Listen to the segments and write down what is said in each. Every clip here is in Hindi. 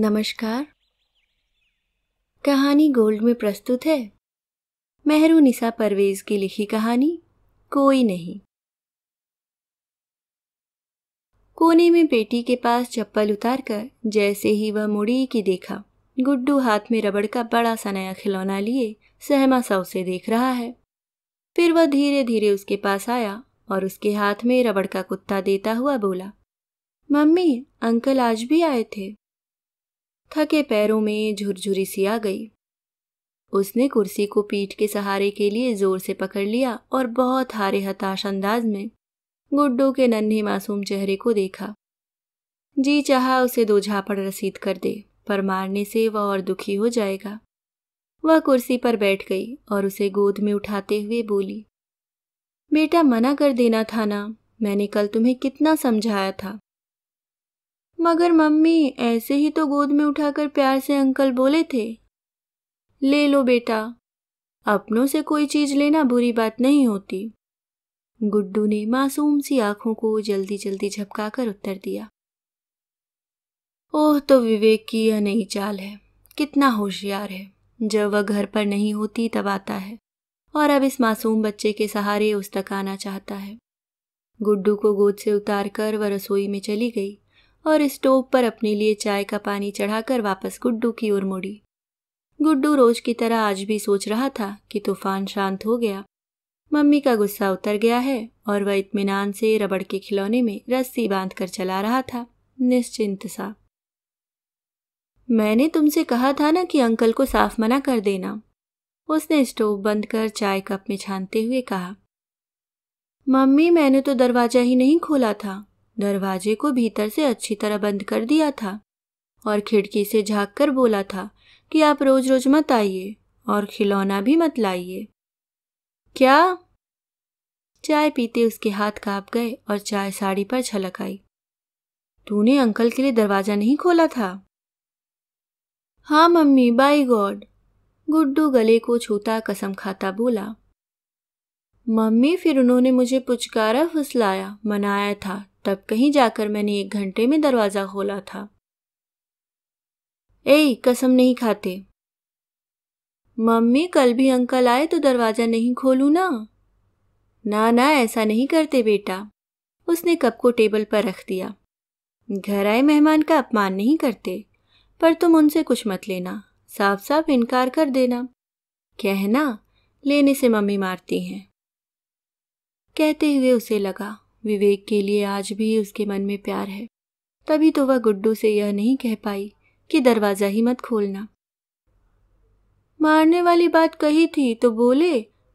नमस्कार कहानी गोल्ड में प्रस्तुत है मेहरू निशा परवेज की लिखी कहानी कोई नहीं कोने में बेटी के पास चप्पल उतारकर जैसे ही वह मुड़ी की देखा गुड्डू हाथ में रबड़ का बड़ा सा नया खिलौना लिए सहमा सा उसे देख रहा है फिर वह धीरे धीरे उसके पास आया और उसके हाथ में रबड़ का कुत्ता देता हुआ बोला मम्मी अंकल आज भी आए थे थके पैरों में झुरझुरी सी आ गई उसने कुर्सी को पीठ के सहारे के लिए जोर से पकड़ लिया और बहुत हारे हताश अंदाज में गुड्डो के नन्हे मासूम चेहरे को देखा जी चाहा उसे दो झापड़ रसीद कर दे पर मारने से वह और दुखी हो जाएगा वह कुर्सी पर बैठ गई और उसे गोद में उठाते हुए बोली बेटा मना कर देना था ना मैंने कल तुम्हें कितना समझाया था मगर मम्मी ऐसे ही तो गोद में उठाकर प्यार से अंकल बोले थे ले लो बेटा अपनों से कोई चीज लेना बुरी बात नहीं होती गुड्डू ने मासूम सी आंखों को जल्दी जल्दी झपकाकर उत्तर दिया ओह तो विवेक की यह नई चाल है कितना होशियार है जब वह घर पर नहीं होती तब आता है और अब इस मासूम बच्चे के सहारे उस तक आना चाहता है गुड्डू को गोद से उतारकर वह रसोई में चली गई और स्टोव पर अपने लिए चाय का पानी चढ़ाकर वापस गुड्डू की ओर मुड़ी गुड्डू रोज की तरह आज भी सोच रहा था कि तूफान शांत हो गया मम्मी का गुस्सा उतर गया है और वह इतमान से रबड़ के खिलौने में रस्सी बांध कर चला रहा था निश्चिंत सा मैंने तुमसे कहा था ना कि अंकल को साफ मना कर देना उसने स्टोव बंद कर चाय कप में छानते हुए कहा मम्मी मैंने तो दरवाजा ही नहीं खोला था दरवाजे को भीतर से अच्छी तरह बंद कर दिया था और खिड़की से झाँक कर बोला था कि आप रोज रोज मत आइए और खिलौना भी मत लाइए क्या चाय पीते उसके हाथ कांप गए और चाय साड़ी पर छलक आई तूने अंकल के लिए दरवाजा नहीं खोला था हाँ मम्मी बाई गॉड गुड्डू गले को छूता कसम खाता बोला मम्मी फिर उन्होंने मुझे पुचकारा फुसलाया मनाया था तब कहीं जाकर मैंने एक घंटे में दरवाजा खोला था ए कसम नहीं खाते मम्मी कल भी अंकल आए तो दरवाजा नहीं खोलू ना ना ना ऐसा नहीं करते बेटा उसने कप को टेबल पर रख दिया घर आए मेहमान का अपमान नहीं करते पर तुम उनसे कुछ मत लेना साफ साफ इनकार कर देना कहना लेने से मम्मी मारती हैं कहते हुए उसे लगा विवेक के लिए आज भी उसके मन में प्यार है तभी तो वह गुड्डू से यह नहीं कह पाई कि दरवाज़ा ही मत खोलना मारने वाली बात कही थी तो बोले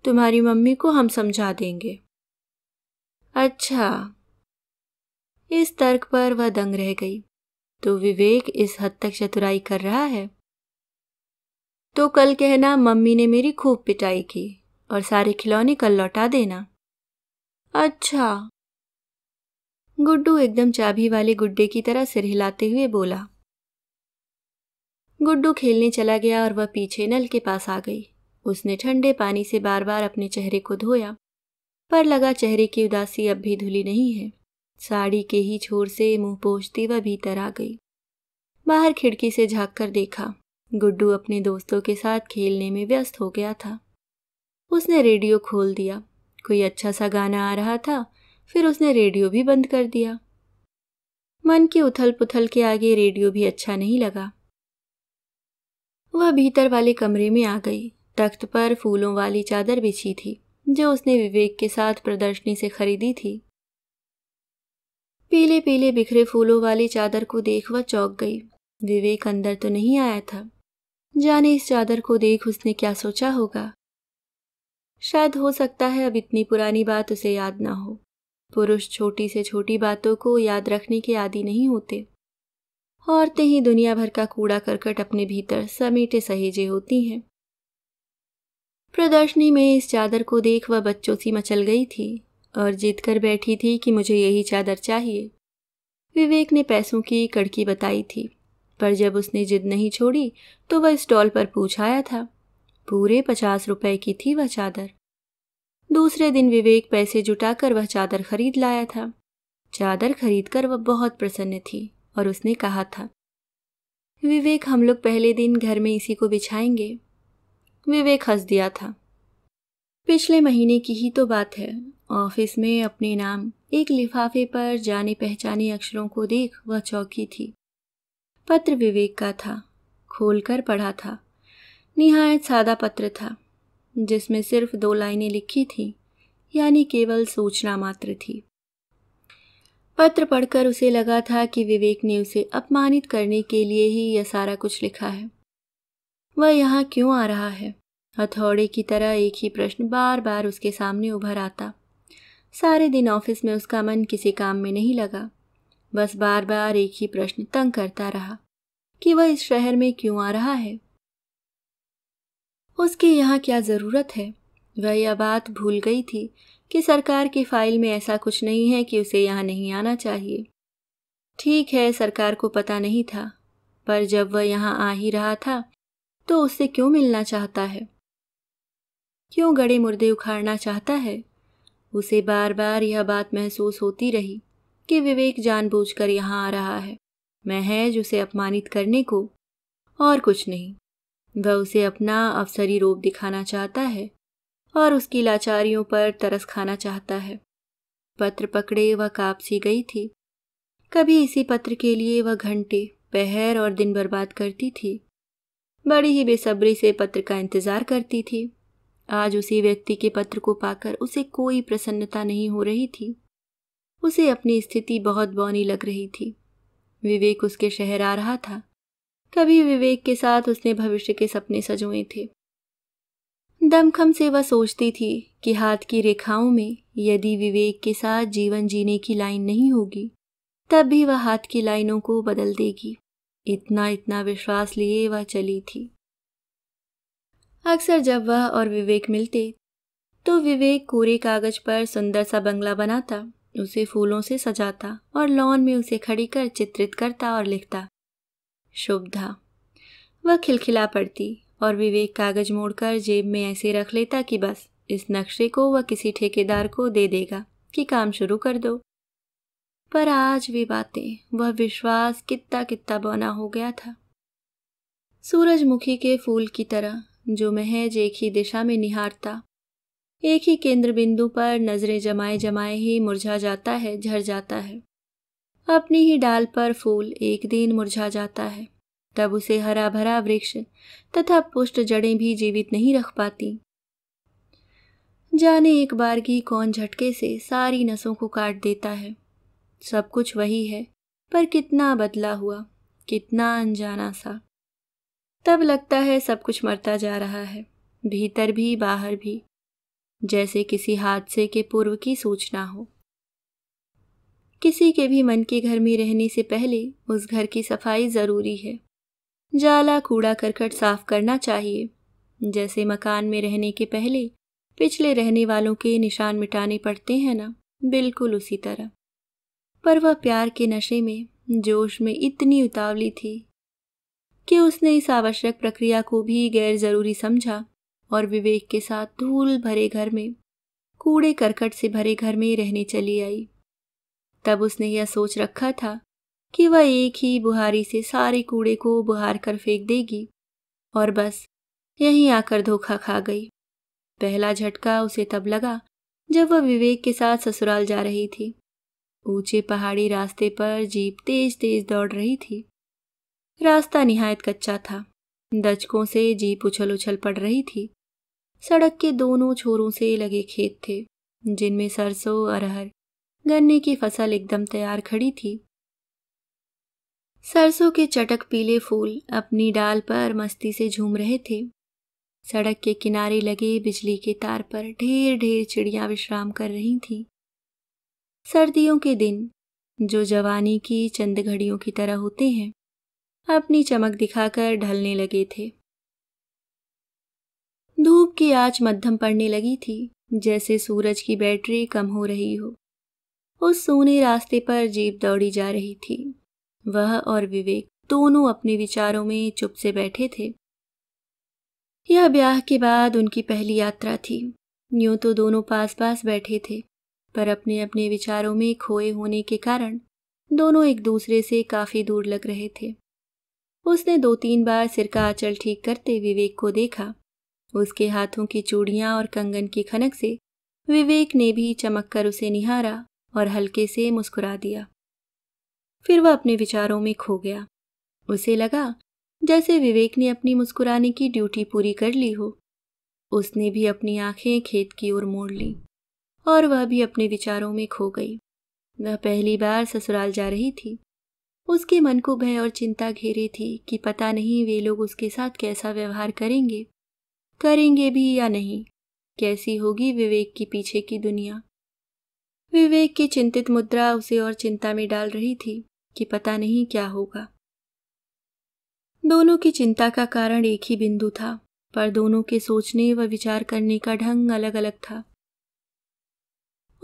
तुम्हारी मम्मी को हम समझा देंगे अच्छा इस तर्क पर वह दंग रह गई तो विवेक इस हद तक चतुराई कर रहा है तो कल कहना मम्मी ने मेरी खूब पिटाई की और सारे खिलौने कल लौटा देना अच्छा गुड्डू एकदम चाबी वाले गुड्डे की तरह सिर हिलाते हुए बोला गुड्डू खेलने चला गया और वह पीछे नल के पास आ गई उसने ठंडे पानी से बार बार अपने चेहरे को धोया पर लगा चेहरे की उदासी अब भी धुली नहीं है साड़ी के ही छोर से मुंह पोछती वह भीतर आ गई बाहर खिड़की से झाँक कर देखा गुड्डू अपने दोस्तों के साथ खेलने में व्यस्त हो गया था उसने रेडियो खोल दिया कोई अच्छा सा गाना आ रहा था फिर उसने रेडियो भी बंद कर दिया मन के उथल पुथल के आगे रेडियो भी अच्छा नहीं लगा वह भीतर वाले कमरे में आ गई तख्त पर फूलों वाली चादर बिछी थी जो उसने विवेक के साथ प्रदर्शनी से खरीदी थी पीले पीले बिखरे फूलों वाली चादर को देख वह चौक गई विवेक अंदर तो नहीं आया था जाने इस चादर को देख उसने क्या सोचा होगा शायद हो सकता है अब इतनी पुरानी बात उसे याद ना हो पुरुष छोटी से छोटी बातों को याद रखने के आदि नहीं होते औरतें ही दुनिया भर का कूड़ा करकट अपने भीतर समेटे सहेजे होती हैं प्रदर्शनी में इस चादर को देख वह बच्चों सी मचल गई थी और जीत कर बैठी थी कि मुझे यही चादर चाहिए विवेक ने पैसों की कड़की बताई थी पर जब उसने जिद नहीं छोड़ी तो वह स्टॉल पर पूछ आया था पूरे पचास रुपए की थी वह चादर दूसरे दिन विवेक पैसे जुटाकर वह चादर खरीद लाया था चादर खरीद कर वह बहुत प्रसन्न थी और उसने कहा था विवेक हम लोग पहले दिन घर में इसी को बिछाएंगे विवेक हंस दिया था पिछले महीने की ही तो बात है ऑफिस में अपने नाम एक लिफाफे पर जाने पहचाने अक्षरों को देख वह चौकी थी पत्र विवेक का था खोलकर पढ़ा था निहायत सादा पत्र था जिसमें सिर्फ दो लाइनें लिखी थी यानी केवल सूचना मात्र थी पत्र पढ़कर उसे लगा था कि विवेक ने उसे अपमानित करने के लिए ही यह सारा कुछ लिखा है वह यहाँ क्यों आ रहा है हथौड़े की तरह एक ही प्रश्न बार बार उसके सामने उभर आता सारे दिन ऑफिस में उसका मन किसी काम में नहीं लगा बस बार बार एक ही प्रश्न तंग करता रहा कि वह इस शहर में क्यों आ रहा है उसकी यहाँ क्या ज़रूरत है वह यह बात भूल गई थी कि सरकार की फाइल में ऐसा कुछ नहीं है कि उसे यहाँ नहीं आना चाहिए ठीक है सरकार को पता नहीं था पर जब वह यहाँ आ ही रहा था तो उससे क्यों मिलना चाहता है क्यों गड़े मुर्दे उखाड़ना चाहता है उसे बार बार यह बात महसूस होती रही कि विवेक जानबूझकर यहाँ आ रहा है महज उसे अपमानित करने को और कुछ नहीं वह उसे अपना अवसरी रूप दिखाना चाहता है और उसकी लाचारियों पर तरस खाना चाहता है पत्र पकड़े वह काप सी गई थी कभी इसी पत्र के लिए वह घंटे पहर और दिन बर्बाद करती थी बड़ी ही बेसब्री से पत्र का इंतज़ार करती थी आज उसी व्यक्ति के पत्र को पाकर उसे कोई प्रसन्नता नहीं हो रही थी उसे अपनी स्थिति बहुत बौनी लग रही थी विवेक उसके शहर आ रहा था कभी विवेक के साथ उसने भविष्य के सपने सजोए थे दमखम से वह सोचती थी कि हाथ की रेखाओं में यदि विवेक के साथ जीवन जीने की लाइन नहीं होगी तब भी वह हाथ की लाइनों को बदल देगी इतना इतना विश्वास लिए वह चली थी अक्सर जब वह और विवेक मिलते तो विवेक कोरे कागज पर सुंदर सा बंगला बनाता उसे फूलों से सजाता और लॉन में उसे खड़ी कर चित्रित करता और लिखता शुभ था वह खिलखिला पड़ती और विवेक कागज मोड़कर जेब में ऐसे रख लेता कि बस इस नक्शे को वह किसी ठेकेदार को दे देगा कि काम शुरू कर दो पर आज वे बातें वह विश्वास कितना कितना बौना हो गया था सूरजमुखी के फूल की तरह जो महज एक ही दिशा में निहारता एक ही केंद्र बिंदु पर नजरें जमाए जमाए ही मुरझा जाता है झर जाता है अपनी ही डाल पर फूल एक दिन मुरझा जाता है तब उसे हरा भरा वृक्ष तथा पुष्ट जड़ें भी जीवित नहीं रख पाती जाने एक बार की कौन झटके से सारी नसों को काट देता है सब कुछ वही है पर कितना बदला हुआ कितना अनजाना सा तब लगता है सब कुछ मरता जा रहा है भीतर भी बाहर भी जैसे किसी हादसे के पूर्व की सूचना हो किसी के भी मन के घर में रहने से पहले उस घर की सफाई ज़रूरी है जाला कूड़ा करकट साफ करना चाहिए जैसे मकान में रहने के पहले पिछले रहने वालों के निशान मिटाने पड़ते हैं ना बिल्कुल उसी तरह पर वह प्यार के नशे में जोश में इतनी उतावली थी कि उसने इस आवश्यक प्रक्रिया को भी गैर ज़रूरी समझा और विवेक के साथ धूल भरे घर में कूड़े करकट से भरे घर में रहने चली आई तब उसने यह सोच रखा था कि वह एक ही बुहारी से सारे कूड़े को बुहार कर फेंक देगी और बस यहीं आकर धोखा खा गई पहला झटका उसे तब लगा जब वह विवेक के साथ ससुराल जा रही थी ऊंचे पहाड़ी रास्ते पर जीप तेज तेज दौड़ रही थी रास्ता निहायत कच्चा था दचकों से जीप उछल उछल पड़ रही थी सड़क के दोनों छोरों से लगे खेत थे जिनमें सरसों अरहर गन्ने की फसल एकदम तैयार खड़ी थी सरसों के चटक पीले फूल अपनी डाल पर मस्ती से झूम रहे थे सड़क के किनारे लगे बिजली के तार पर ढेर ढेर चिड़िया विश्राम कर रही थीं। सर्दियों के दिन जो जवानी की चंद घड़ियों की तरह होते हैं अपनी चमक दिखाकर ढलने लगे थे धूप की आंच मध्यम पड़ने लगी थी जैसे सूरज की बैटरी कम हो रही हो उस सोने रास्ते पर जीप दौड़ी जा रही थी वह और विवेक दोनों अपने विचारों में चुप से बैठे थे यह ब्याह के बाद उनकी पहली यात्रा थी यूं तो दोनों पास पास बैठे थे पर अपने अपने विचारों में खोए होने के कारण दोनों एक दूसरे से काफ़ी दूर लग रहे थे उसने दो तीन बार सिर का आंचल ठीक करते विवेक को देखा उसके हाथों की चूड़ियां और कंगन की खनक से विवेक ने भी चमककर उसे निहारा और हल्के से मुस्कुरा दिया फिर वह अपने विचारों में खो गया उसे लगा जैसे विवेक ने अपनी मुस्कुराने की ड्यूटी पूरी कर ली हो उसने भी अपनी आंखें खेत की ओर मोड़ ली और वह भी अपने विचारों में खो गई वह पहली बार ससुराल जा रही थी उसके मन को भय और चिंता घेरे थी कि पता नहीं वे लोग उसके साथ कैसा व्यवहार करेंगे करेंगे भी या नहीं कैसी होगी विवेक की पीछे की दुनिया विवेक की चिंतित मुद्रा उसे और चिंता में डाल रही थी कि पता नहीं क्या होगा दोनों की चिंता का कारण एक ही बिंदु था पर दोनों के सोचने व विचार करने का ढंग अलग अलग था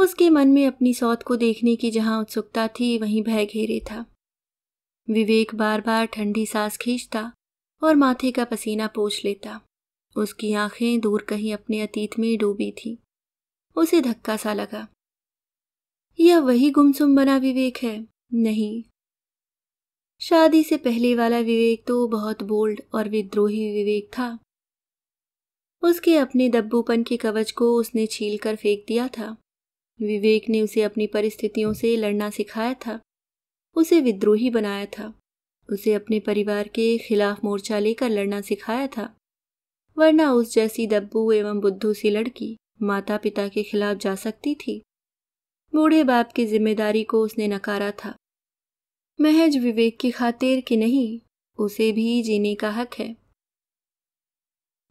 उसके मन में अपनी सौत को देखने की जहां उत्सुकता थी वहीं भय घेरे था विवेक बार बार ठंडी सांस खींचता और माथे का पसीना पोछ लेता उसकी आंखें दूर कहीं अपने अतीत में डूबी थी उसे धक्का सा लगा यह वही गुमसुम बना विवेक है नहीं शादी से पहले वाला विवेक तो बहुत बोल्ड और विद्रोही विवेक था उसके अपने दब्बूपन के कवच को उसने छील कर फेंक दिया था विवेक ने उसे अपनी परिस्थितियों से लड़ना सिखाया था उसे विद्रोही बनाया था उसे अपने परिवार के खिलाफ मोर्चा लेकर लड़ना सिखाया था वरना उस जैसी दब्बू एवं बुद्धू सी लड़की माता पिता के खिलाफ जा सकती थी बूढ़े बाप की जिम्मेदारी को उसने नकारा था महज विवेक की खातिर कि नहीं उसे भी जीने का हक है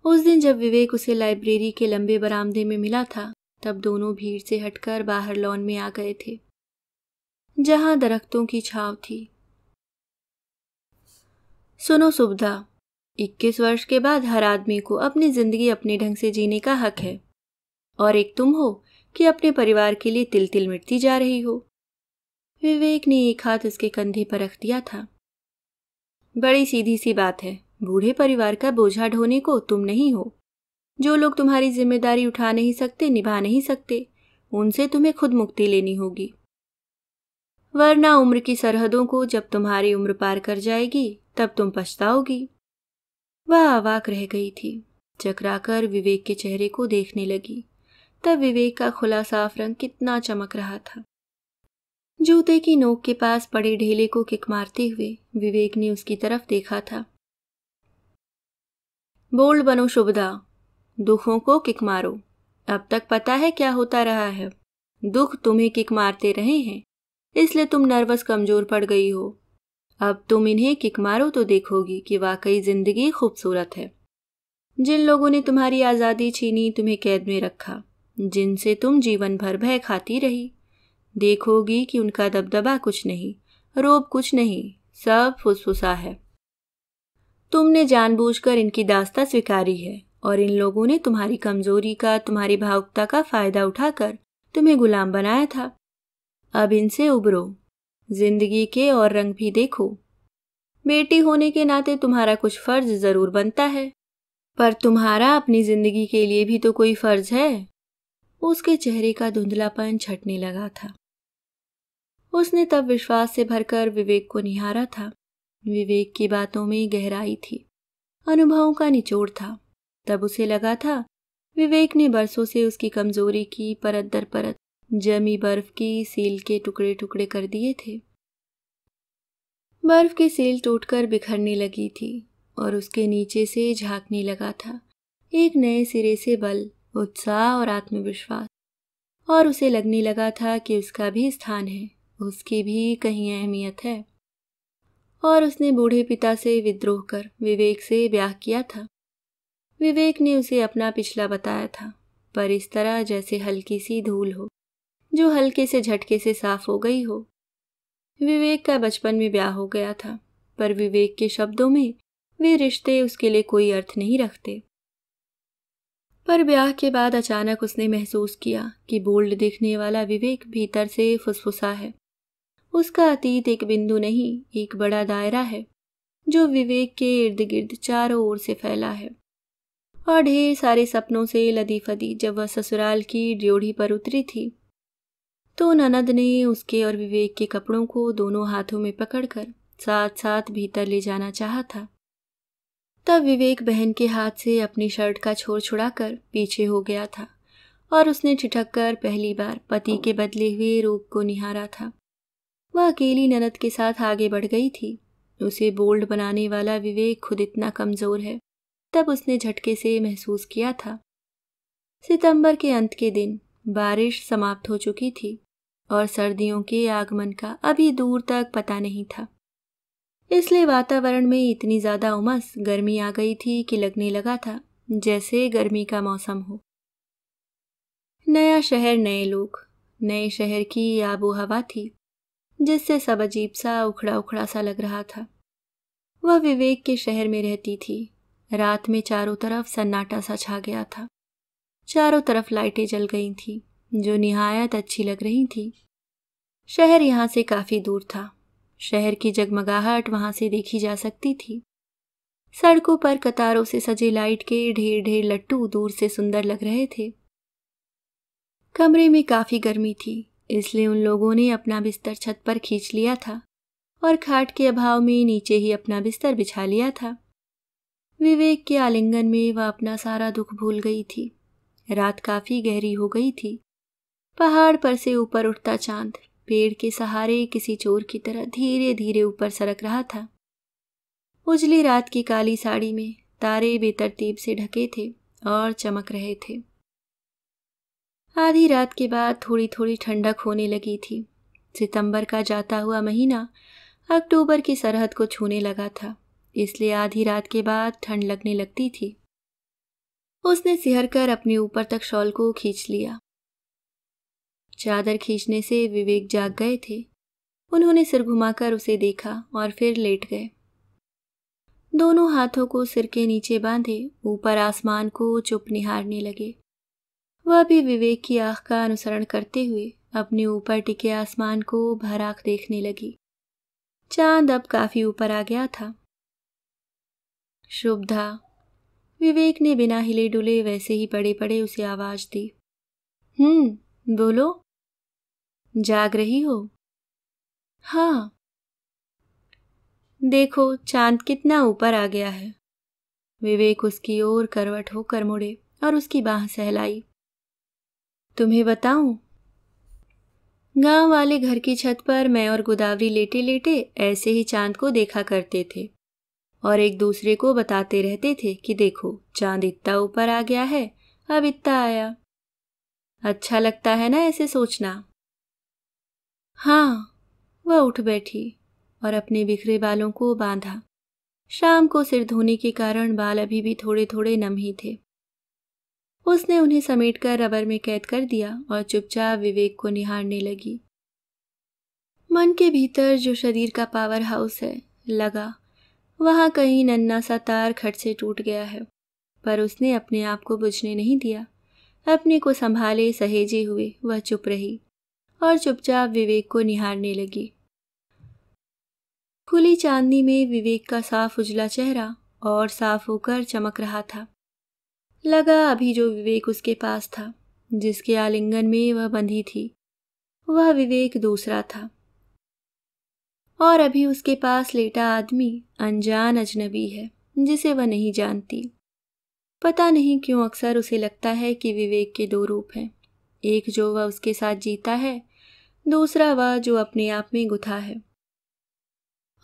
उस दिन जब विवेक उसे लाइब्रेरी के लंबे बरामदे में मिला था तब दोनों भीड़ से हटकर बाहर लॉन में आ गए थे जहां दरख्तों की छाव थी सुनो सुविधा 21 वर्ष के बाद हर आदमी को अपनी जिंदगी अपने ढंग से जीने का हक है और एक तुम हो कि अपने परिवार के लिए तिल तिल मिटती जा रही हो विवेक ने एक हाथ उसके कंधे पर रख दिया था बड़ी सीधी सी बात है बूढ़े परिवार का बोझा ढोने को तुम नहीं हो जो लोग तुम्हारी जिम्मेदारी उठा नहीं सकते निभा नहीं सकते उनसे तुम्हें खुद मुक्ति लेनी होगी वरना उम्र की सरहदों को जब तुम्हारी उम्र पार कर जाएगी तब तुम पछताओगी वह आवाक रह गई थी चकराकर विवेक के चेहरे को देखने लगी तब विवेक का खुला साफ रंग कितना चमक रहा था जूते की नोक के पास पड़े ढेले को किक मारते हुए विवेक ने उसकी तरफ देखा था बोल्ड बनो शुभदा दुखों को किक मारो अब तक पता है क्या होता रहा है दुख तुम्हें किक मारते रहे हैं इसलिए तुम नर्वस कमजोर पड़ गई हो अब तुम इन्हें किक मारो तो देखोगी कि वाकई जिंदगी खूबसूरत है जिन लोगों ने तुम्हारी आज़ादी छीनी तुम्हें कैद में रखा जिनसे तुम जीवन भर भय खाती रही देखोगी कि उनका दबदबा कुछ नहीं रोब कुछ नहीं सब फुसफुसा है तुमने जानबूझकर इनकी दास्ता स्वीकारी है और इन लोगों ने तुम्हारी कमजोरी का तुम्हारी भावुकता का फायदा उठाकर तुम्हें गुलाम बनाया था अब इनसे उबरो जिंदगी के और रंग भी देखो बेटी होने के नाते तुम्हारा कुछ फर्ज जरूर बनता है पर तुम्हारा अपनी जिंदगी के लिए भी तो कोई फर्ज है उसके चेहरे का धुंधलापन छटने लगा था उसने तब विश्वास से भरकर विवेक को निहारा था विवेक की बातों में गहराई थी अनुभवों का निचोड़ था तब उसे लगा था विवेक ने बरसों से उसकी कमजोरी की परत दर परत जमी बर्फ की सील के टुकड़े टुकड़े कर दिए थे बर्फ की सील टूटकर बिखरने लगी थी और उसके नीचे से झांकने लगा था एक नए सिरे से बल उत्साह और आत्मविश्वास और उसे लगने लगा था कि उसका भी स्थान है उसकी भी कहीं अहमियत है और उसने बूढ़े पिता से विद्रोह कर विवेक से ब्याह किया था विवेक ने उसे अपना पिछला बताया था पर इस तरह जैसे हल्की सी धूल हो जो हल्के से झटके से साफ हो गई हो विवेक का बचपन में ब्याह हो गया था पर विवेक के शब्दों में वे रिश्ते उसके लिए कोई अर्थ नहीं रखते पर ब्याह के बाद अचानक उसने महसूस किया कि बोल्ड दिखने वाला विवेक भीतर से फुसफुसा है उसका अतीत एक बिंदु नहीं एक बड़ा दायरा है जो विवेक के इर्द गिर्द चारों ओर से फैला है और ढेर सारे सपनों से लदी फदी जब वह ससुराल की ड्योढ़ी पर उतरी थी तो ननद ने उसके और विवेक के कपड़ों को दोनों हाथों में पकड़कर साथ साथ भीतर ले जाना चाहा था तब विवेक बहन के हाथ से अपनी शर्ट का छोर छुड़ाकर पीछे हो गया था और उसने छिटक कर पहली बार पति के बदले हुए रूप को निहारा था वह अकेली ननद के साथ आगे बढ़ गई थी उसे बोल्ड बनाने वाला विवेक खुद इतना कमज़ोर है तब उसने झटके से महसूस किया था सितंबर के अंत के दिन बारिश समाप्त हो चुकी थी और सर्दियों के आगमन का अभी दूर तक पता नहीं था इसलिए वातावरण में इतनी ज़्यादा उमस गर्मी आ गई थी कि लगने लगा था जैसे गर्मी का मौसम हो नया शहर नए लोग नए शहर की आबो हवा थी जिससे सब अजीब सा उखड़ा उखड़ा सा लग रहा था वह विवेक के शहर में रहती थी रात में चारों तरफ सन्नाटा सा छा गया था चारों तरफ लाइटें जल गई थी जो निहायत अच्छी लग रही थी शहर यहाँ से काफ़ी दूर था शहर की जगमगाहट वहां से देखी जा सकती थी सड़कों पर कतारों से सजे लाइट के ढेर ढेर लट्टू दूर से सुंदर लग रहे थे कमरे में काफी गर्मी थी इसलिए उन लोगों ने अपना बिस्तर छत पर खींच लिया था और खाट के अभाव में नीचे ही अपना बिस्तर बिछा लिया था विवेक के आलिंगन में वह अपना सारा दुख भूल गई थी रात काफी गहरी हो गई थी पहाड़ पर से ऊपर उठता चांद पेड़ के सहारे किसी चोर की तरह धीरे धीरे ऊपर सरक रहा था उजली रात की काली साड़ी में तारे बेतरतीब से ढके थे और चमक रहे थे आधी रात के बाद थोड़ी थोड़ी ठंडक होने लगी थी सितंबर का जाता हुआ महीना अक्टूबर की सरहद को छूने लगा था इसलिए आधी रात के बाद ठंड लगने लगती थी उसने सिहर कर अपने ऊपर तक शॉल को खींच लिया चादर खींचने से विवेक जाग गए थे उन्होंने सिर घुमाकर उसे देखा और फिर लेट गए दोनों हाथों को सिर के नीचे बांधे ऊपर आसमान को चुप निहारने लगे वह भी विवेक की आंख का अनुसरण करते हुए अपने ऊपर टिके आसमान को भराख देखने लगी चांद अब काफी ऊपर आ गया था शुभधा विवेक ने बिना हिले डुले वैसे ही पड़े पड़े उसे आवाज दी हम्म बोलो जाग रही हो हाँ देखो चांद कितना ऊपर आ गया है विवेक उसकी ओर करवट होकर मुड़े और उसकी बाह सहलाई तुम्हें बताऊं गांव वाले घर की छत पर मैं और गोदावरी लेटे लेटे ऐसे ही चांद को देखा करते थे और एक दूसरे को बताते रहते थे कि देखो चांद इतना ऊपर आ गया है अब इतना आया अच्छा लगता है ना ऐसे सोचना हाँ वह उठ बैठी और अपने बिखरे बालों को बांधा शाम को सिर धोने के कारण बाल अभी भी थोड़े थोड़े नम ही थे उसने उन्हें समेटकर रबर में कैद कर दिया और चुपचाप विवेक को निहारने लगी मन के भीतर जो शरीर का पावर हाउस है लगा वहां कहीं नन्ना सा तार खट से टूट गया है पर उसने अपने आप को बुझने नहीं दिया अपने को संभाले सहेजे हुए वह चुप रही और चुपचाप विवेक को निहारने लगी खुली चांदनी में विवेक का साफ उजला चेहरा और साफ होकर चमक रहा था लगा अभी जो विवेक उसके पास था जिसके आलिंगन में वह बंधी थी वह विवेक दूसरा था और अभी उसके पास लेटा आदमी अनजान अजनबी है जिसे वह नहीं जानती पता नहीं क्यों अक्सर उसे लगता है कि विवेक के दो रूप हैं एक जो वह उसके साथ जीता है दूसरा वह जो अपने आप में गुथा है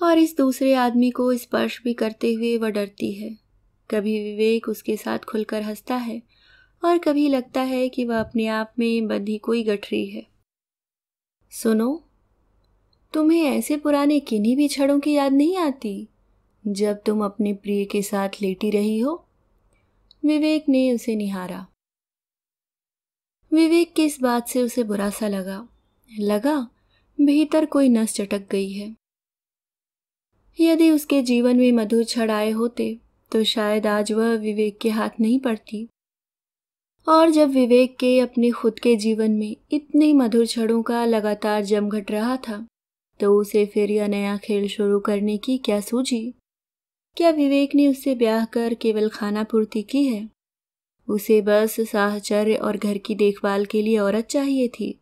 और इस दूसरे आदमी को स्पर्श भी करते हुए वह डरती है कभी विवेक उसके साथ खुलकर हंसता है और कभी लगता है कि वह अपने आप में बंधी कोई गठरी है सुनो तुम्हें ऐसे पुराने किन्हीं भी छड़ों की याद नहीं आती जब तुम अपने प्रिय के साथ लेटी रही हो विवेक ने उसे निहारा विवेक की इस बात से उसे बुरा सा लगा लगा भीतर कोई नस चटक गई है यदि उसके जीवन में मधुर छड़ आए होते तो शायद आज वह विवेक के हाथ नहीं पड़ती और जब विवेक के अपने खुद के जीवन में इतने मधुर छड़ों का लगातार जमघट रहा था तो उसे फिर यह नया खेल शुरू करने की क्या सूझी क्या विवेक ने उससे ब्याह कर केवल खाना पूर्ति की है उसे बस साहचर्य और घर की देखभाल के लिए औरत चाहिए थी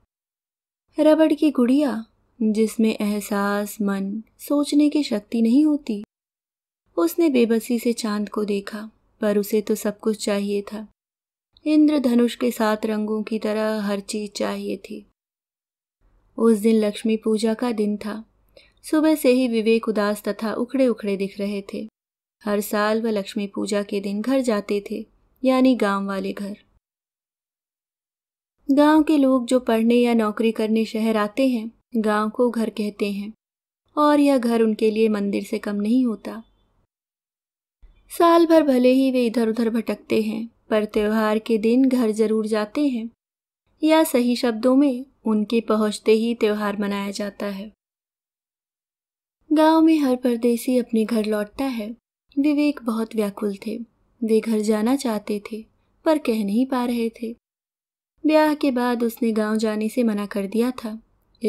रबड़ की गुड़िया जिसमें एहसास मन सोचने की शक्ति नहीं होती उसने बेबसी से चांद को देखा पर उसे तो सब कुछ चाहिए था इंद्रधनुष के सात रंगों की तरह हर चीज चाहिए थी उस दिन लक्ष्मी पूजा का दिन था सुबह से ही विवेक उदास तथा उखड़े उखड़े दिख रहे थे हर साल वह लक्ष्मी पूजा के दिन घर जाते थे यानी गांव वाले घर गांव के लोग जो पढ़ने या नौकरी करने शहर आते हैं गांव को घर कहते हैं और यह घर उनके लिए मंदिर से कम नहीं होता साल भर भले ही वे इधर उधर भटकते हैं पर त्यौहार के दिन घर जरूर जाते हैं या सही शब्दों में उनके पहुंचते ही त्यौहार मनाया जाता है गांव में हर परदेसी अपने घर लौटता है विवेक बहुत व्याकुल थे वे घर जाना चाहते थे पर कह नहीं पा रहे थे ब्याह के बाद उसने गांव जाने से मना कर दिया था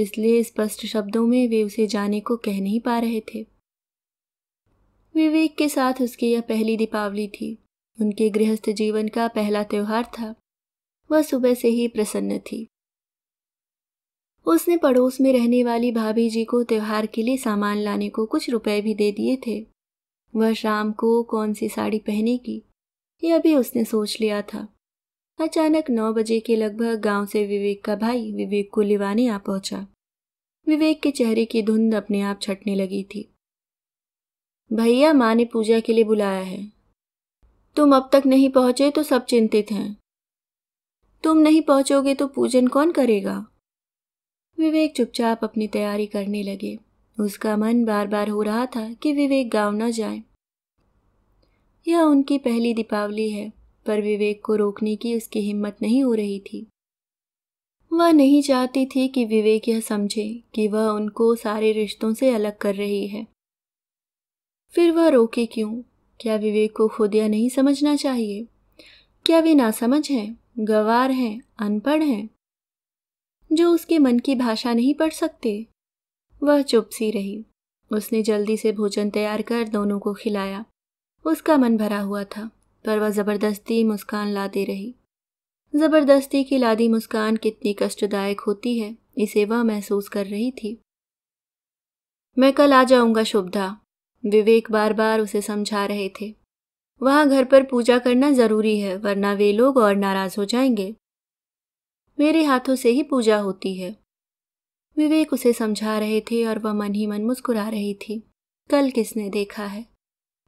इसलिए स्पष्ट शब्दों में वे उसे जाने को कह नहीं पा रहे थे विवेक के साथ उसकी यह पहली दीपावली थी उनके गृहस्थ जीवन का पहला त्योहार था वह सुबह से ही प्रसन्न थी उसने पड़ोस में रहने वाली भाभी जी को त्योहार के लिए सामान लाने को कुछ रुपए भी दे दिए थे वह शाम को कौन सी साड़ी पहनेगी यह भी उसने सोच लिया था अचानक नौ बजे के लगभग गांव से विवेक का भाई विवेक को लिवाने आ पहुंचा विवेक के चेहरे की धुंध अपने आप छटने लगी थी भैया माँ ने पूजा के लिए बुलाया है तुम अब तक नहीं पहुंचे तो सब चिंतित हैं तुम नहीं पहुंचोगे तो पूजन कौन करेगा विवेक चुपचाप अपनी तैयारी करने लगे उसका मन बार बार हो रहा था कि विवेक गांव न जाए यह उनकी पहली दीपावली है पर विवेक को रोकने की उसकी हिम्मत नहीं हो रही थी वह नहीं चाहती थी कि विवेक यह समझे कि वह उनको सारे रिश्तों से अलग कर रही है फिर वह रोके क्यों क्या विवेक को खुद यह नहीं समझना चाहिए क्या वे नासमझ हैं गवार हैं अनपढ़ हैं जो उसके मन की भाषा नहीं पढ़ सकते वह चुप सी रही उसने जल्दी से भोजन तैयार कर दोनों को खिलाया उसका मन भरा हुआ था पर वह ज़बरदस्ती मुस्कान लाते रही ज़बरदस्ती की लादी मुस्कान कितनी कष्टदायक होती है इसे वह महसूस कर रही थी मैं कल आ जाऊंगा शुभदा विवेक बार बार उसे समझा रहे थे वहां घर पर पूजा करना ज़रूरी है वरना वे लोग और नाराज़ हो जाएंगे मेरे हाथों से ही पूजा होती है विवेक उसे समझा रहे थे और वह मन ही मन मुस्कुरा रही थी कल किसने देखा है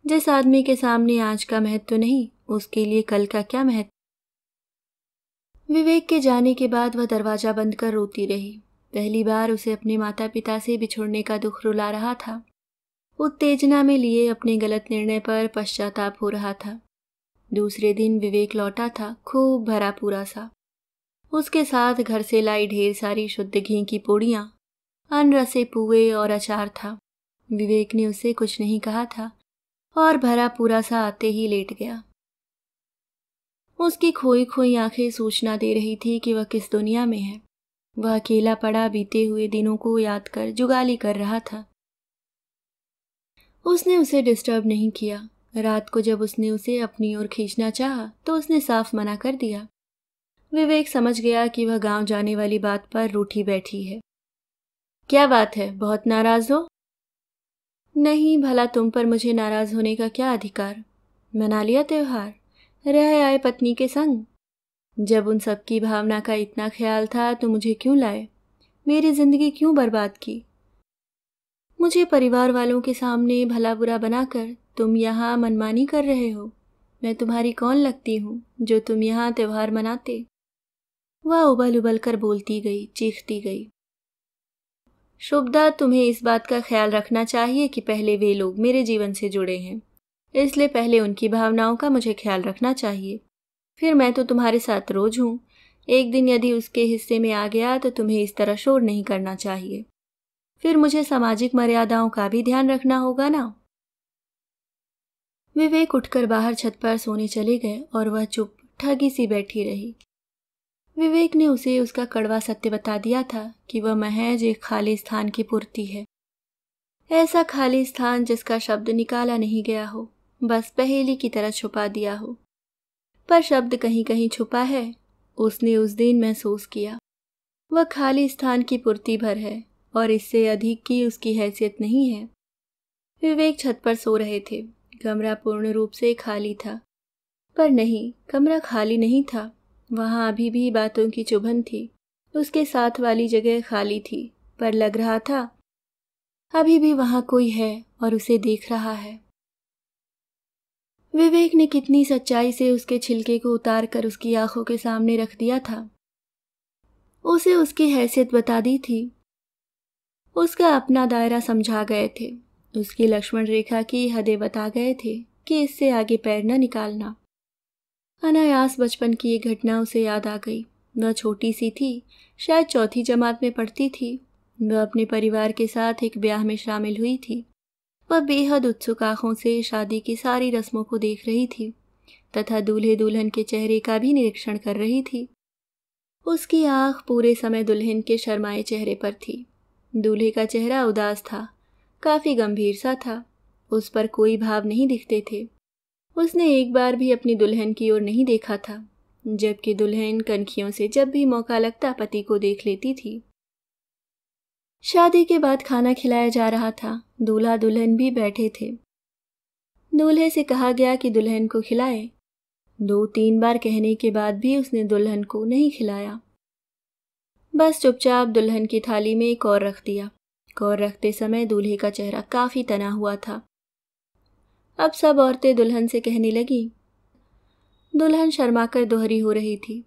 जिस आदमी के सामने आज का महत्व तो नहीं उसके लिए कल का क्या महत्व विवेक के जाने के बाद वह दरवाजा बंद कर रोती रही पहली बार उसे अपने माता पिता से बिछोड़ने का दुख रुला रहा था उत्तेजना में लिए अपने गलत निर्णय पर पश्चाताप हो रहा था दूसरे दिन विवेक लौटा था खूब भरा पूरा सा उसके साथ घर से लाई ढेर सारी शुद्ध घी की पूड़ियाँ अनरसे पुए और अचार था विवेक ने उसे कुछ नहीं कहा था और भरा पूरा सा आते ही लेट गया उसकी खोई खोई आंखें सूचना दे रही थी कि वह किस दुनिया में है वह अकेला पड़ा बीते हुए दिनों को याद कर जुगाली कर रहा था उसने उसे डिस्टर्ब नहीं किया रात को जब उसने उसे अपनी ओर खींचना चाहा तो उसने साफ मना कर दिया विवेक समझ गया कि वह गांव जाने वाली बात पर रूठी बैठी है क्या बात है बहुत नाराज हो नहीं भला तुम पर मुझे नाराज होने का क्या अधिकार मना लिया त्यौहार रह आए पत्नी के संग जब उन सब की भावना का इतना ख्याल था तो मुझे क्यों लाए मेरी जिंदगी क्यों बर्बाद की मुझे परिवार वालों के सामने भला बुरा बनाकर तुम यहाँ मनमानी कर रहे हो मैं तुम्हारी कौन लगती हूँ जो तुम यहाँ त्यौहार मनाते वह उबल उबल कर बोलती गई चीखती गई शुभदा तुम्हें इस बात का ख्याल रखना चाहिए कि पहले वे लोग मेरे जीवन से जुड़े हैं इसलिए पहले उनकी भावनाओं का मुझे ख्याल रखना चाहिए फिर मैं तो तुम्हारे साथ रोज हूँ एक दिन यदि उसके हिस्से में आ गया तो तुम्हें इस तरह शोर नहीं करना चाहिए फिर मुझे सामाजिक मर्यादाओं का भी ध्यान रखना होगा ना विवेक उठकर बाहर छत पर सोने चले गए और वह चुप ठगी सी बैठी रही विवेक ने उसे उसका कड़वा सत्य बता दिया था कि वह महज एक खाली स्थान की पूर्ति है ऐसा खाली स्थान जिसका शब्द निकाला नहीं गया हो बस पहेली की तरह छुपा दिया हो पर शब्द कहीं कहीं छुपा है उसने उस दिन महसूस किया वह खाली स्थान की पूर्ति भर है और इससे अधिक की उसकी हैसियत नहीं है विवेक छत पर सो रहे थे कमरा पूर्ण रूप से खाली था पर नहीं कमरा खाली नहीं था वहाँ अभी भी बातों की चुभन थी उसके साथ वाली जगह खाली थी पर लग रहा था अभी भी वहाँ कोई है और उसे देख रहा है विवेक ने कितनी सच्चाई से उसके छिलके को उतार कर उसकी आंखों के सामने रख दिया था उसे उसकी हैसियत बता दी थी उसका अपना दायरा समझा गए थे उसकी लक्ष्मण रेखा की हदें बता गए थे कि इससे आगे पैर न निकालना अनायास बचपन की ये घटना उसे याद आ गई वह छोटी सी थी शायद चौथी जमात में पढ़ती थी वह अपने परिवार के साथ एक ब्याह में शामिल हुई थी वह बेहद उत्सुक आंखों से शादी की सारी रस्मों को देख रही थी तथा दूल्हे दुल्हन के चेहरे का भी निरीक्षण कर रही थी उसकी आंख पूरे समय दुल्हन के शर्माए चेहरे पर थी दूल्हे का चेहरा उदास था काफ़ी गंभीर सा था उस पर कोई भाव नहीं दिखते थे उसने एक बार भी अपनी दुल्हन की ओर नहीं देखा था जबकि दुल्हन कनखियों से जब भी मौका लगता पति को देख लेती थी शादी के बाद खाना खिलाया जा रहा था दूल्हा दुल्हन भी बैठे थे दूल्हे से कहा गया कि दुल्हन को खिलाए दो तीन बार कहने के बाद भी उसने दुल्हन को नहीं खिलाया बस चुपचाप दुल्हन की थाली में एक और रख दिया कौर रखते समय दूल्हे का चेहरा काफ़ी तना हुआ था अब सब औरतें दुल्हन से कहने लगी दुल्हन शर्मा कर दोहरी हो रही थी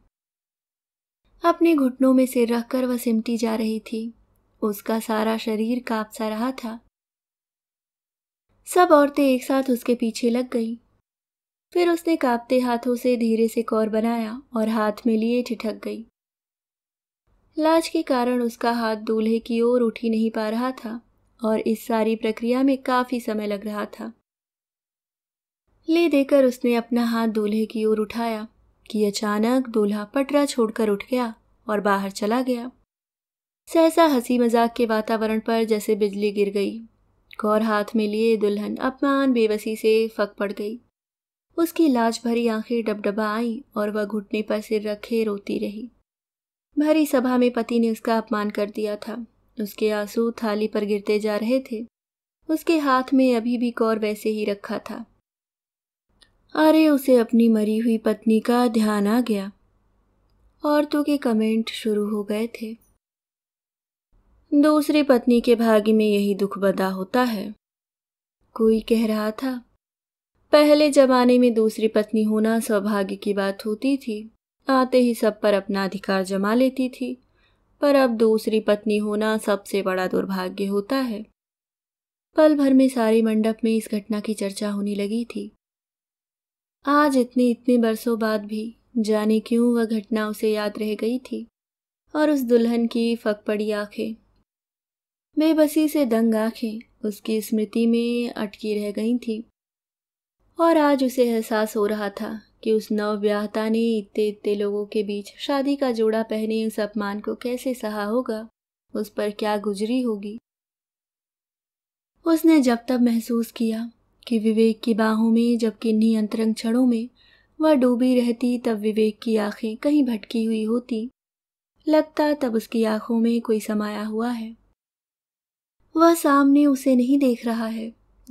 अपने घुटनों में सिर रखकर वह सिमटी जा रही थी उसका सारा शरीर कांप सा रहा था सब औरतें एक साथ उसके पीछे लग गई फिर उसने कांपते हाथों से धीरे से कौर बनाया और हाथ में लिए ठिठक गई लाज के कारण उसका हाथ दूल्हे की ओर उठ ही नहीं पा रहा था और इस सारी प्रक्रिया में काफी समय लग रहा था ले देकर उसने अपना हाथ दूल्हे की ओर उठाया कि अचानक दूल्हा पटरा छोड़कर उठ गया और बाहर चला गया सहसा हंसी मजाक के वातावरण पर जैसे बिजली गिर गई गौर हाथ में लिए दुल्हन अपमान बेबसी से फक पड़ गई उसकी लाज भरी आंखें डबडबा आई और वह घुटने पर सिर रखे रोती रही भरी सभा में पति ने उसका अपमान कर दिया था उसके आंसू थाली पर गिरते जा रहे थे उसके हाथ में अभी भी कौर वैसे ही रखा था अरे उसे अपनी मरी हुई पत्नी का ध्यान आ गया औरतों के कमेंट शुरू हो गए थे दूसरी पत्नी के भाग्य में यही दुख बदा होता है कोई कह रहा था पहले जमाने में दूसरी पत्नी होना सौभाग्य की बात होती थी आते ही सब पर अपना अधिकार जमा लेती थी पर अब दूसरी पत्नी होना सबसे बड़ा दुर्भाग्य होता है पल भर में सारे मंडप में इस घटना की चर्चा होने लगी थी आज इतने इतने बरसों बाद भी जाने क्यों वह घटना उसे याद रह गई थी और उस दुल्हन की फक पड़ी आंखें बेबसी से दंग आंखें उसकी स्मृति में अटकी रह गई थी और आज उसे एहसास हो रहा था कि उस नवव्याहता ने इतने इतने लोगों के बीच शादी का जोड़ा पहने उस अपमान को कैसे सहा होगा उस पर क्या गुजरी होगी उसने जब तब महसूस किया कि विवेक की बाहों में जब किन्हीं अंतरंग क्षणों में वह डूबी रहती तब विवेक की आंखें कहीं भटकी हुई होती लगता तब उसकी आंखों में कोई समाया हुआ है वह सामने उसे नहीं देख रहा है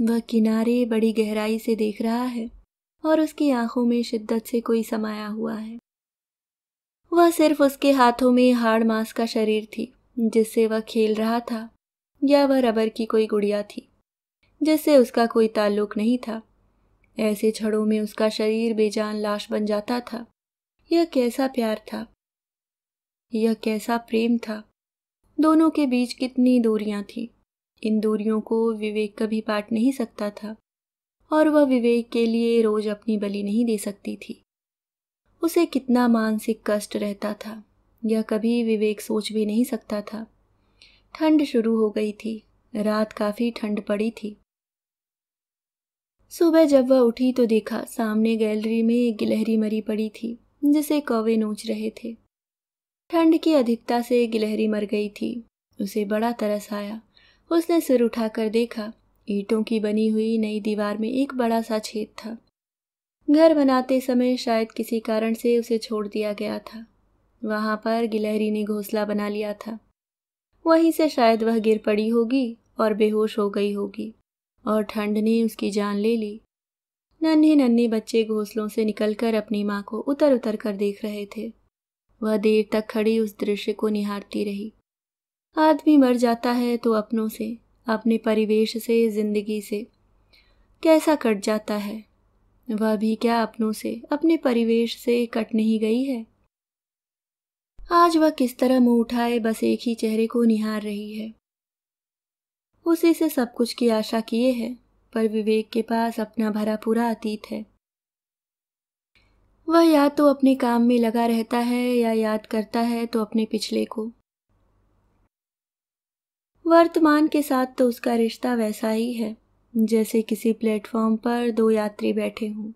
वह किनारे बड़ी गहराई से देख रहा है और उसकी आंखों में शिद्दत से कोई समाया हुआ है वह सिर्फ उसके हाथों में हाड़ मांस का शरीर थी जिससे वह खेल रहा था या वह रबर की कोई गुड़िया थी जिससे उसका कोई ताल्लुक नहीं था ऐसे छड़ों में उसका शरीर बेजान लाश बन जाता था यह कैसा प्यार था यह कैसा प्रेम था दोनों के बीच कितनी दूरियां थी इन दूरियों को विवेक कभी पाट नहीं सकता था और वह विवेक के लिए रोज अपनी बलि नहीं दे सकती थी उसे कितना मानसिक कष्ट रहता था यह कभी विवेक सोच भी नहीं सकता था ठंड शुरू हो गई थी रात काफ़ी ठंड पड़ी थी सुबह जब वह उठी तो देखा सामने गैलरी में एक गिलहरी मरी पड़ी थी जिसे कौवे नोच रहे थे ठंड की अधिकता से गिलहरी मर गई थी उसे बड़ा तरस आया उसने सिर उठाकर देखा ईंटों की बनी हुई नई दीवार में एक बड़ा सा छेद था घर बनाते समय शायद किसी कारण से उसे छोड़ दिया गया था वहां पर गिलहरी ने घोंसला बना लिया था वहीं से शायद वह गिर पड़ी होगी और बेहोश हो गई होगी और ठंड ने उसकी जान ले ली नन्हे नन्हे बच्चे घोंसलों से निकलकर अपनी माँ को उतर उतर कर देख रहे थे वह देर तक खड़ी उस दृश्य को निहारती रही आदमी मर जाता है तो अपनों से अपने परिवेश से जिंदगी से कैसा कट जाता है वह भी क्या अपनों से अपने परिवेश से कट नहीं गई है आज वह किस तरह मुंह उठाए बस एक ही चेहरे को निहार रही है उसी से सब कुछ की आशा किए है पर विवेक के पास अपना भरा पूरा अतीत है वह या तो अपने काम में लगा रहता है या याद करता है तो अपने पिछले को वर्तमान के साथ तो उसका रिश्ता वैसा ही है जैसे किसी प्लेटफॉर्म पर दो यात्री बैठे हों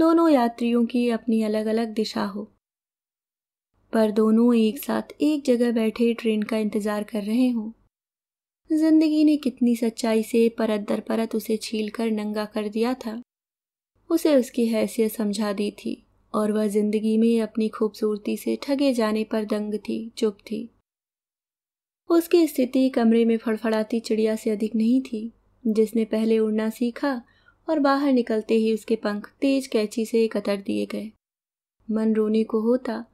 दोनों यात्रियों की अपनी अलग अलग दिशा हो पर दोनों एक साथ एक जगह बैठे ट्रेन का इंतज़ार कर रहे हों जिंदगी ने कितनी सच्चाई से परत दर परत उसे छील कर नंगा कर दिया था उसे उसकी हैसियत समझा दी थी और वह जिंदगी में अपनी खूबसूरती से ठगे जाने पर दंग थी चुप थी उसकी स्थिति कमरे में फड़फड़ाती चिड़िया से अधिक नहीं थी जिसने पहले उड़ना सीखा और बाहर निकलते ही उसके पंख तेज कैची से कतर दिए गए मन रोने को होता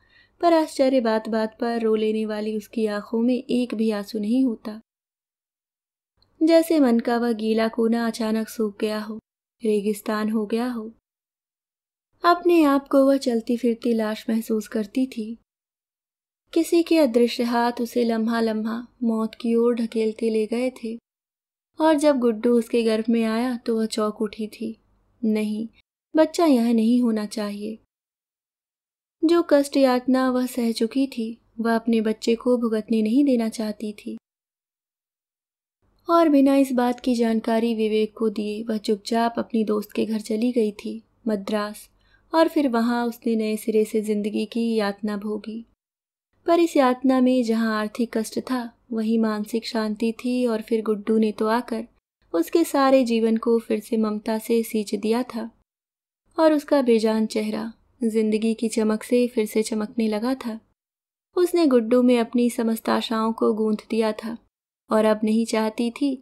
पर आश्चर्य बात बात पर रो लेने वाली उसकी आंखों में एक भी आंसू नहीं होता जैसे मन का वह गीला कोना अचानक सूख गया हो रेगिस्तान हो गया हो अपने आप को वह चलती फिरती लाश महसूस करती थी किसी के अदृश्य हाथ उसे लम्हा लम्हा मौत की ओर ढकेलते ले गए थे और जब गुड्डू उसके गर्भ में आया तो वह चौक उठी थी नहीं बच्चा यह नहीं होना चाहिए जो कष्ट यातना वह सह चुकी थी वह अपने बच्चे को भुगतने नहीं देना चाहती थी और बिना इस बात की जानकारी विवेक को दिए वह चुपचाप अपनी दोस्त के घर चली गई थी मद्रास और फिर वहाँ उसने नए सिरे से जिंदगी की यातना भोगी पर इस यातना में जहाँ आर्थिक कष्ट था वहीं मानसिक शांति थी और फिर गुड्डू ने तो आकर उसके सारे जीवन को फिर से ममता से सींच दिया था और उसका बेजान चेहरा जिंदगी की चमक से फिर से चमकने लगा था उसने गुड्डू में अपनी समस्त आशाओं को गूंथ दिया था और अब नहीं चाहती थी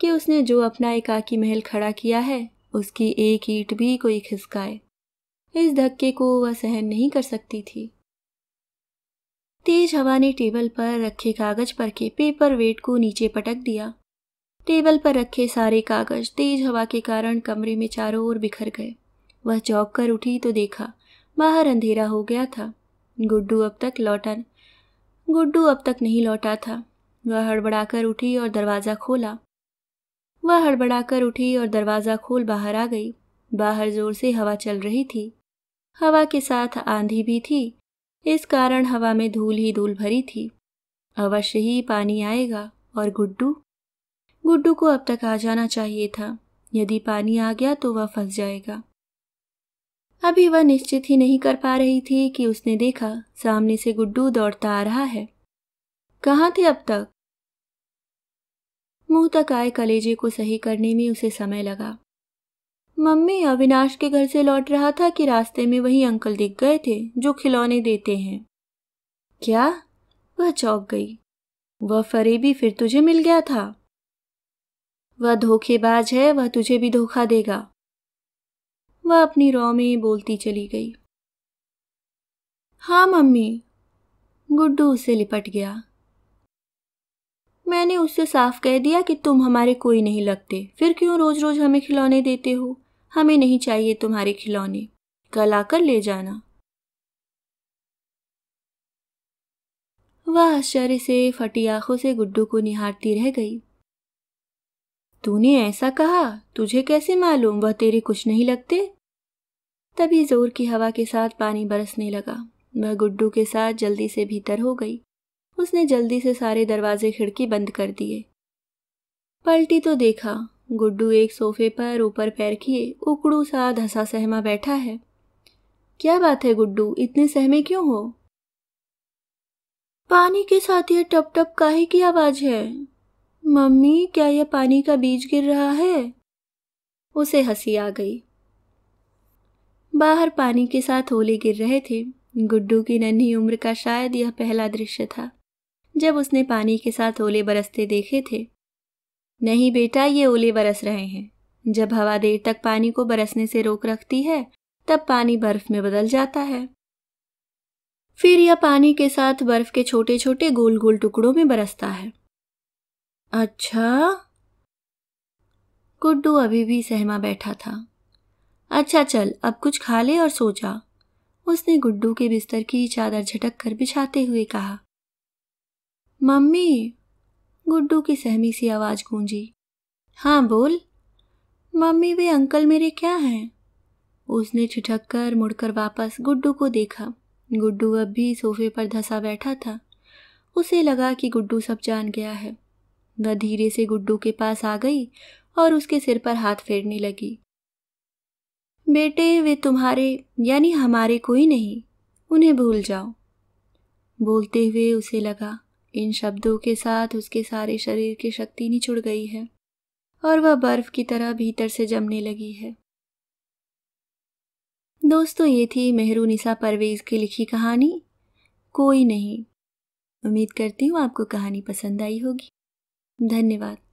कि उसने जो अपना एकाकी महल खड़ा किया है उसकी एक ईट भी कोई खिसकाए इस धक्के को वह सहन नहीं कर सकती थी तेज हवा ने टेबल पर रखे कागज पर के पेपर वेट को नीचे पटक दिया टेबल पर रखे सारे कागज तेज हवा के कारण कमरे में चारों ओर बिखर गए वह चौंक कर उठी तो देखा बाहर अंधेरा हो गया था गुड्डू अब तक लौटा गुड्डू अब तक नहीं लौटा था वह हड़बड़ाकर उठी और दरवाज़ा खोला वह हड़बड़ाकर उठी और दरवाज़ा खोल बाहर आ गई बाहर ज़ोर से हवा चल रही थी हवा के साथ आंधी भी थी इस कारण हवा में धूल ही धूल भरी थी अवश्य ही पानी आएगा और गुड्डू गुड्डू को अब तक आ जाना चाहिए था यदि पानी आ गया तो वह फंस जाएगा अभी वह निश्चित ही नहीं कर पा रही थी कि उसने देखा सामने से गुड्डू दौड़ता आ रहा है कहाँ थे अब तक मुंह तक आए कलेजे को सही करने में उसे समय लगा मम्मी अविनाश के घर से लौट रहा था कि रास्ते में वही अंकल दिख गए थे जो खिलौने देते हैं क्या वह चौक गई वह फरेबी फिर तुझे मिल गया था वह धोखेबाज है वह तुझे भी धोखा देगा वह अपनी रौ में बोलती चली गई हाँ मम्मी गुड्डू उसे लिपट गया मैंने उससे साफ कह दिया कि तुम हमारे कोई नहीं लगते फिर क्यों रोज रोज हमें खिलौने देते हो हमें नहीं चाहिए तुम्हारे खिलौने कल आकर ले जाना वह आश्चर्य से फटी आंखों से गुड्डू को निहारती रह गई तूने ऐसा कहा तुझे कैसे मालूम वह तेरे कुछ नहीं लगते तभी जोर की हवा के साथ पानी बरसने लगा वह गुड्डू के साथ जल्दी से भीतर हो गई उसने जल्दी से सारे दरवाजे खिड़की बंद कर दिए पलटी तो देखा गुड्डू एक सोफे पर ऊपर पैर किए उकड़ू सा धसा सहमा बैठा है क्या बात है गुड्डू इतने सहमे क्यों हो पानी के साथ ये टप टप काहे की आवाज है मम्मी क्या यह पानी का बीज गिर रहा है उसे हंसी आ गई बाहर पानी के साथ ओले गिर रहे थे गुड्डू की नन्ही उम्र का शायद यह पहला दृश्य था जब उसने पानी के साथ ओले बरसते देखे थे नहीं बेटा ये ओले बरस रहे हैं जब हवा देर तक पानी को बरसने से रोक रखती है तब पानी बर्फ में बदल जाता है फिर यह पानी के साथ बर्फ के छोटे छोटे गोल गोल टुकड़ों में बरसता है अच्छा गुड्डू अभी भी सहमा बैठा था अच्छा चल अब कुछ खा ले और सोचा उसने गुड्डू के बिस्तर की चादर झटक कर बिछाते हुए कहा मम्मी गुड्डू की सहमी सी आवाज़ गूंजी हाँ बोल मम्मी वे अंकल मेरे क्या हैं उसने छिठक कर मुड़कर वापस गुड्डू को देखा गुड्डू अब भी सोफे पर धंसा बैठा था उसे लगा कि गुड्डू सब जान गया है वह धीरे से गुड्डू के पास आ गई और उसके सिर पर हाथ फेरने लगी बेटे वे तुम्हारे यानी हमारे कोई नहीं उन्हें भूल जाओ बोलते हुए उसे लगा इन शब्दों के साथ उसके सारे शरीर की शक्ति निचुड़ गई है और वह बर्फ की तरह भीतर से जमने लगी है दोस्तों ये थी मेहरू निसा परवेज की लिखी कहानी कोई नहीं उम्मीद करती हूँ आपको कहानी पसंद आई होगी धन्यवाद